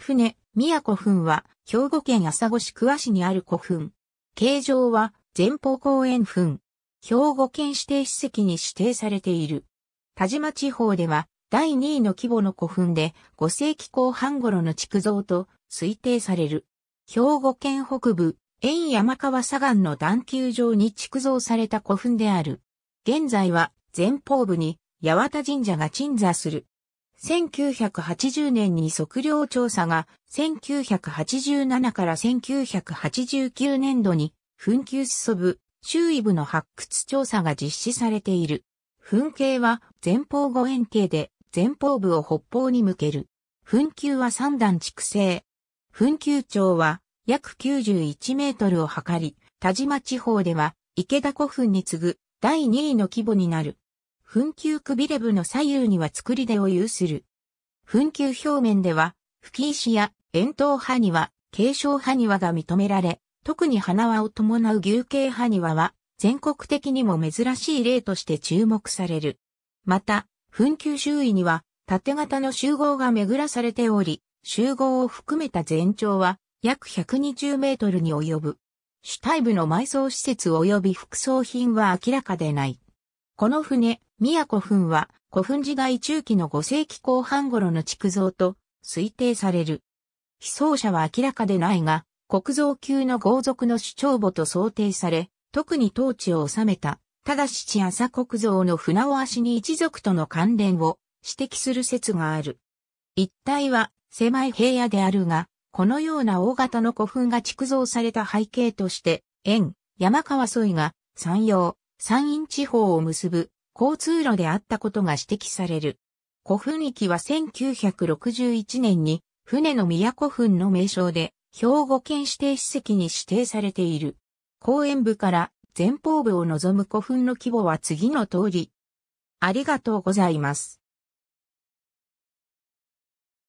船、宮古墳は、兵庫県朝来市桑市にある古墳。形状は、前方後円墳。兵庫県指定史跡に指定されている。田島地方では、第2位の規模の古墳で、5世紀後半頃の築造と推定される。兵庫県北部、遠山川左岸の段丘上に築造された古墳である。現在は、前方部に、八幡神社が鎮座する。1980年に測量調査が1987から1989年度に噴球裾部、周囲部の発掘調査が実施されている。噴景は前方後円形で前方部を北方に向ける。噴球は3段築成。噴球長は約91メートルを測り、田島地方では池田古墳に次ぐ第2位の規模になる。墳丘くびれ部の左右には作り出を有する。墳丘表面では、吹石や円筒埴輪、継承埴輪が認められ、特に花輪を伴う牛形埴輪は、全国的にも珍しい例として注目される。また、墳丘周囲には、縦型の集合が巡らされており、集合を含めた全長は、約120メートルに及ぶ。主体部の埋葬施設及び副葬品は明らかでない。この船、宮古墳は古墳時代中期の5世紀後半頃の築造と推定される。被葬者は明らかでないが、国造級の豪族の主張母と想定され、特に統治を治めた、ただし千朝国造の船を足に一族との関連を指摘する説がある。一帯は狭い平野であるが、このような大型の古墳が築造された背景として、縁、山川沿いが山陽、山陰地方を結ぶ交通路であったことが指摘される。古墳域は1961年に船の都墳の名称で兵庫県指定史跡に指定されている。公園部から前方部を望む古墳の規模は次の通り。ありがとうございます。